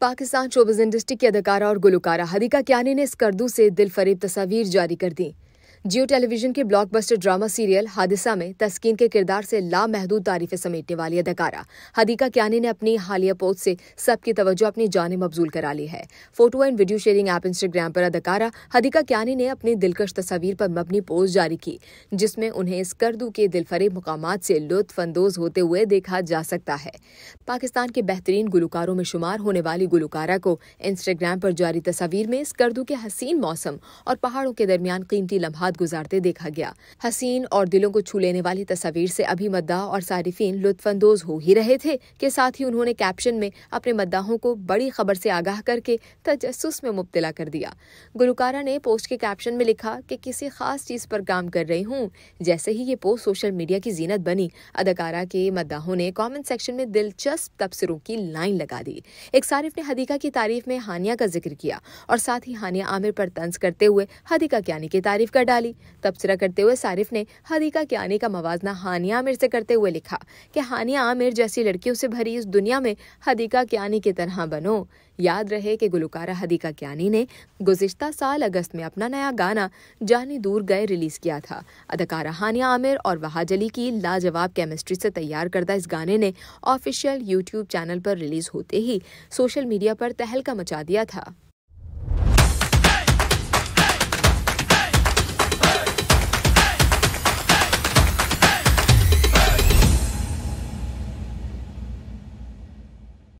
Pakistan showbiz industry की अदाकारा और गुलकारा हदिका क्यानी ने इस कर्दू से दिल फरेब तस्वीर जारी कर दी जियो टेलीविजन के ब्लॉकबस्टर ड्रामा सीरियल हादिसा में तस्कीन के किरदार से लामहदूद तारीफें समेटने वाली अदाकारा हदीका क्यानी ने अपनी हालिया पोस्ट से सबकी तवज्जो अपनी जाने मबजूल करा ली है photo and video sharing app Instagram पर अदाकारा हदीका क्यानी ने अपनी दिलकश तस्वीर पर मबनी पोस्ट जारी की जिसमें उन्हें इस कर्दू के दिलफरेब मकाम से लुत्फानंदोज होते हुए देखा जा सकता है पाकिस्तान के बेहतरीन गुलकारों में शुमार होने वाली गुलकारा को इंस्टाग्राम पर जारी तस्वीर में इस कर्दू के हसीन मौसम और पहाड़ों के दरमियान कीमती लम्हा रात गुजारते देखा गया हसीन और दिलों को छू लेने वाली तस्वीर से अभी मद्दा और सारिफिन लुत्फानंदोज हो ही रहे थे के साथ ही उन्होंने कैप्शन में अपने मद्दाहों को बड़ी खबर से आगाह करके तजस्स में मुबतला कर दिया गुलकारा ने पोस्ट के कैप्शन में लिखा कि किसी खास चीज पर काम कर रही हूँ जैसे ही ये पोस्ट सोशल मीडिया की जीनत बनी अदाकारा के मद्दाहों ने कमेंट सेक्शन में दिलचस्प तबसरों की लाइन लगा दी एक सारिफ ने हदीका की तारीफ में हानिया का जिक्र किया और साथ ही हानिया आमिर पर तंज करते हुए हदीका की तारीफ कर डाली डाली तबसरा करते हुए सारिफ ने हदीका के आने का मवाजना हानिया आमिर से करते हुए लिखा कि हानिया आमिर जैसी लड़कियों से भरी इस दुनिया में हदीका के आने की तरह बनो याद रहे कि गुलकारा हदीका क्यानी ने गुजशत साल अगस्त में अपना नया गाना जानी दूर गए रिलीज किया था अदाकारा हानिया आमिर और वहाज अली की लाजवाब केमिस्ट्री से तैयार करदा इस गाने ने ऑफिशियल यूट्यूब चैनल पर रिलीज होते ही सोशल मीडिया पर तहलका मचा दिया था